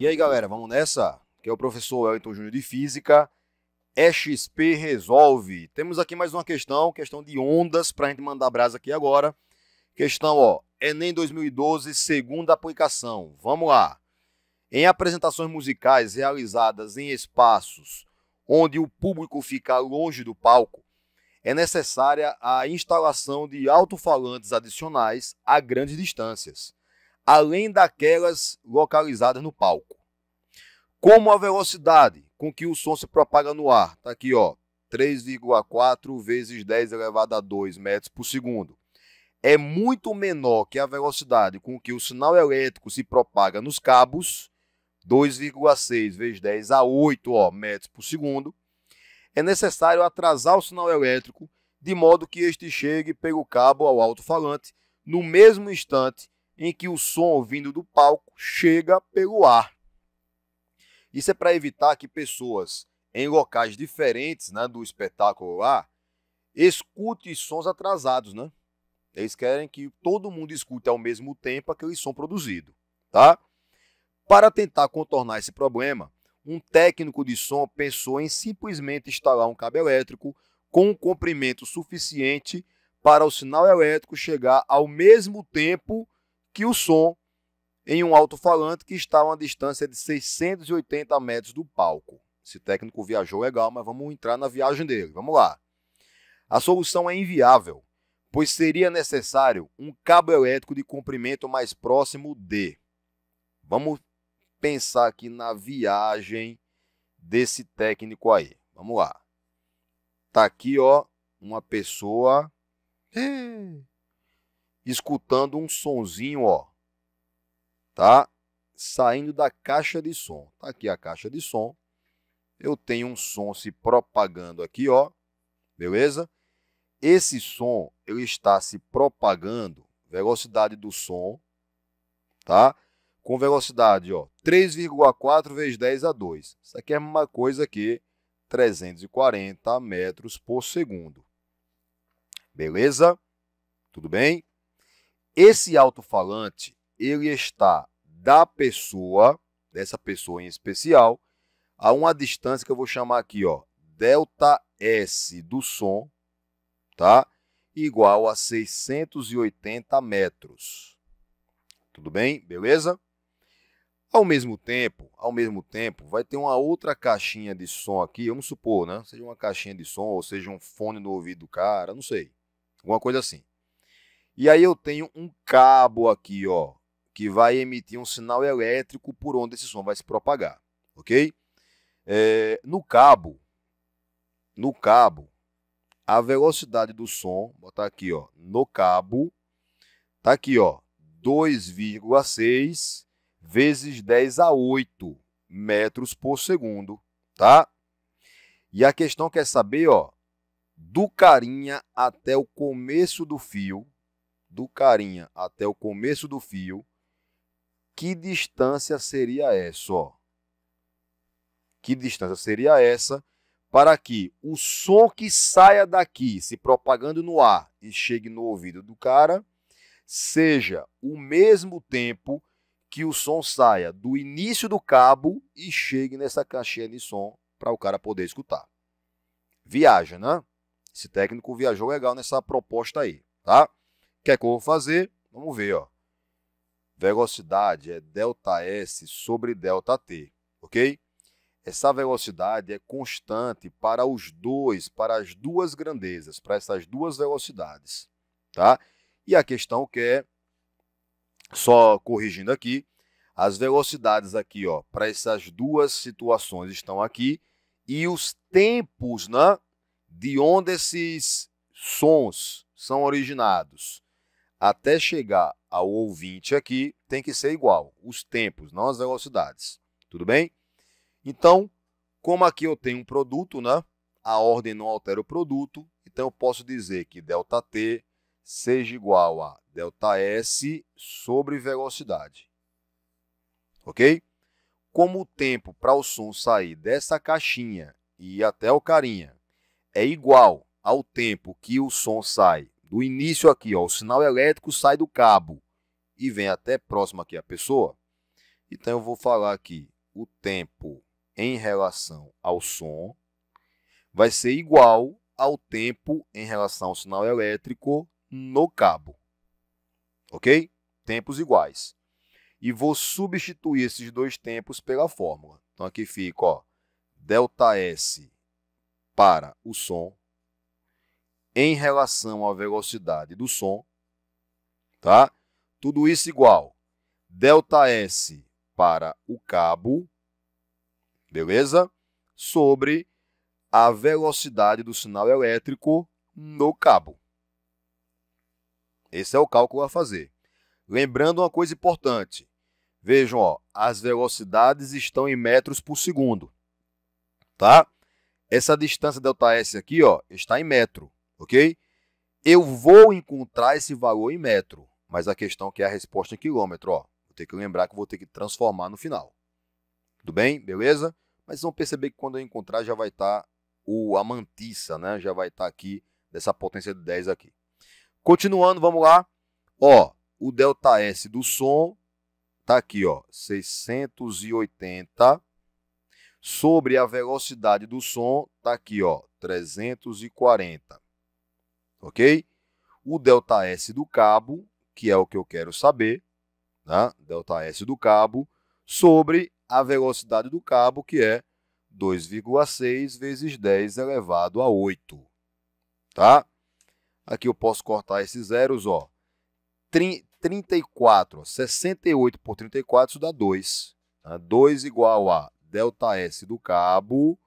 E aí, galera, vamos nessa? Que é o professor Elton Júnior de Física. EXP Resolve. Temos aqui mais uma questão, questão de ondas, para a gente mandar brasa aqui agora. Questão, ó, Enem 2012, segunda aplicação. Vamos lá. Em apresentações musicais realizadas em espaços onde o público fica longe do palco, é necessária a instalação de alto-falantes adicionais a grandes distâncias além daquelas localizadas no palco. Como a velocidade com que o som se propaga no ar, está aqui, ó, 3,4 vezes 10 elevado a 2 metros por segundo, é muito menor que a velocidade com que o sinal elétrico se propaga nos cabos, 2,6 vezes 10 a 8 ó, metros por segundo, é necessário atrasar o sinal elétrico de modo que este chegue pelo cabo ao alto-falante no mesmo instante em que o som vindo do palco chega pelo ar. Isso é para evitar que pessoas em locais diferentes né, do espetáculo lá escute sons atrasados, né? Eles querem que todo mundo escute ao mesmo tempo aquele som produzido, tá? Para tentar contornar esse problema, um técnico de som pensou em simplesmente instalar um cabo elétrico com um comprimento suficiente para o sinal elétrico chegar ao mesmo tempo que o som em um alto-falante que está a uma distância de 680 metros do palco. Esse técnico viajou legal, mas vamos entrar na viagem dele. Vamos lá. A solução é inviável, pois seria necessário um cabo elétrico de comprimento mais próximo de. Vamos pensar aqui na viagem desse técnico aí. Vamos lá. Tá aqui, ó, uma pessoa escutando um sonzinho, ó, tá? Saindo da caixa de som. Tá aqui a caixa de som. Eu tenho um som se propagando aqui, ó. Beleza? Esse som, ele está se propagando, velocidade do som, tá? Com velocidade, ó, 3,4 vezes 10 a 2. Isso aqui é a mesma coisa que 340 metros por segundo. Beleza? Tudo bem? Esse alto-falante, ele está da pessoa, dessa pessoa em especial, a uma distância que eu vou chamar aqui, ó, delta S do som, tá? Igual a 680 metros. Tudo bem? Beleza? Ao mesmo tempo, ao mesmo tempo, vai ter uma outra caixinha de som aqui, vamos supor, né? Seja uma caixinha de som, ou seja um fone no ouvido do cara, não sei. Alguma coisa assim. E aí eu tenho um cabo aqui, ó, que vai emitir um sinal elétrico por onde esse som vai se propagar, ok? É, no cabo, no cabo, a velocidade do som, botar aqui, ó, no cabo, tá aqui, ó, 2,6 vezes 10 a 8 metros por segundo, tá? E a questão quer é saber, ó, do carinha até o começo do fio, do carinha até o começo do fio, que distância seria essa? Ó? Que distância seria essa para que o som que saia daqui, se propagando no ar e chegue no ouvido do cara, seja o mesmo tempo que o som saia do início do cabo e chegue nessa caixinha de som para o cara poder escutar. Viaja, né? Esse técnico viajou legal nessa proposta aí, tá? Quer é que eu vou fazer? Vamos ver, ó. Velocidade é ΔS sobre ΔT, ok? Essa velocidade é constante para os dois, para as duas grandezas, para essas duas velocidades, tá? E a questão que é, só corrigindo aqui, as velocidades aqui, ó, para essas duas situações estão aqui e os tempos, né, de onde esses sons são originados até chegar ao ouvinte aqui tem que ser igual, os tempos, não as velocidades. Tudo bem? Então, como aqui eu tenho um produto, né? A ordem não altera o produto, então eu posso dizer que ΔT seja igual a ΔS sobre velocidade. OK? Como o tempo para o som sair dessa caixinha e ir até o carinha é igual ao tempo que o som sai do início aqui, ó, o sinal elétrico sai do cabo e vem até próximo aqui a pessoa. Então eu vou falar aqui o tempo em relação ao som vai ser igual ao tempo em relação ao sinal elétrico no cabo. OK? Tempos iguais. E vou substituir esses dois tempos pela fórmula. Então aqui fica, ó, delta S para o som em relação à velocidade do som, tá? Tudo isso igual. Delta S para o cabo, beleza? Sobre a velocidade do sinal elétrico no cabo. Esse é o cálculo a fazer. Lembrando uma coisa importante. Vejam, ó, as velocidades estão em metros por segundo. Tá? Essa distância ΔS aqui ó, está em metro ok? Eu vou encontrar esse valor em metro, mas a questão que é a resposta em quilômetro, ó. Vou ter que lembrar que vou ter que transformar no final. Tudo bem? Beleza? Mas vão perceber que quando eu encontrar já vai estar tá o a mantissa, né? Já vai estar tá aqui dessa potência de 10 aqui. Continuando, vamos lá. Ó, o delta S do som tá aqui, ó, 680 sobre a velocidade do som tá aqui, ó, 340 ok? O delta S do cabo, que é o que eu quero saber, né? delta S do cabo, sobre a velocidade do cabo, que é 2,6 vezes 10 elevado a 8. Tá? Aqui eu posso cortar esses zeros, ó. 34, 68 por 34, isso dá 2. 2 né? igual a delta S do cabo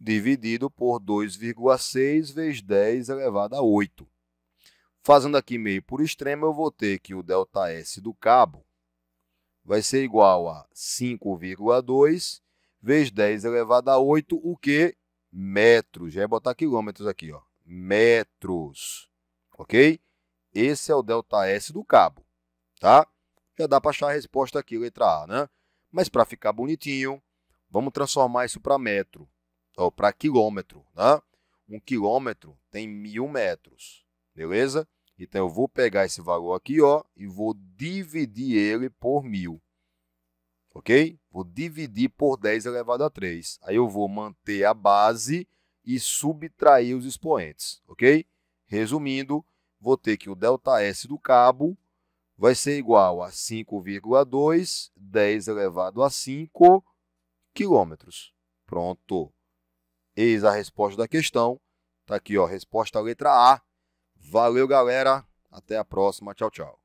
dividido por 2,6 vezes 10 elevado a 8. Fazendo aqui meio por extremo, eu vou ter que o ΔS do cabo vai ser igual a 5,2 vezes 10 elevado a 8, o que? Metros. Já ia botar quilômetros aqui, ó. Metros. Ok? Esse é o ΔS do cabo, tá? Já dá para achar a resposta aqui, letra A, né? Mas para ficar bonitinho, vamos transformar isso para metro para quilômetro, né? Um quilômetro tem mil metros, beleza? Então eu vou pegar esse valor aqui, ó, e vou dividir ele por mil, ok? Vou dividir por 10 elevado a 3. Aí eu vou manter a base e subtrair os expoentes, ok? Resumindo, vou ter que o ΔS do cabo vai ser igual a 5,2, 10 elevado a 5 quilômetros. Pronto. Eis a resposta da questão. Tá aqui, ó, resposta letra A. Valeu, galera. Até a próxima. Tchau, tchau.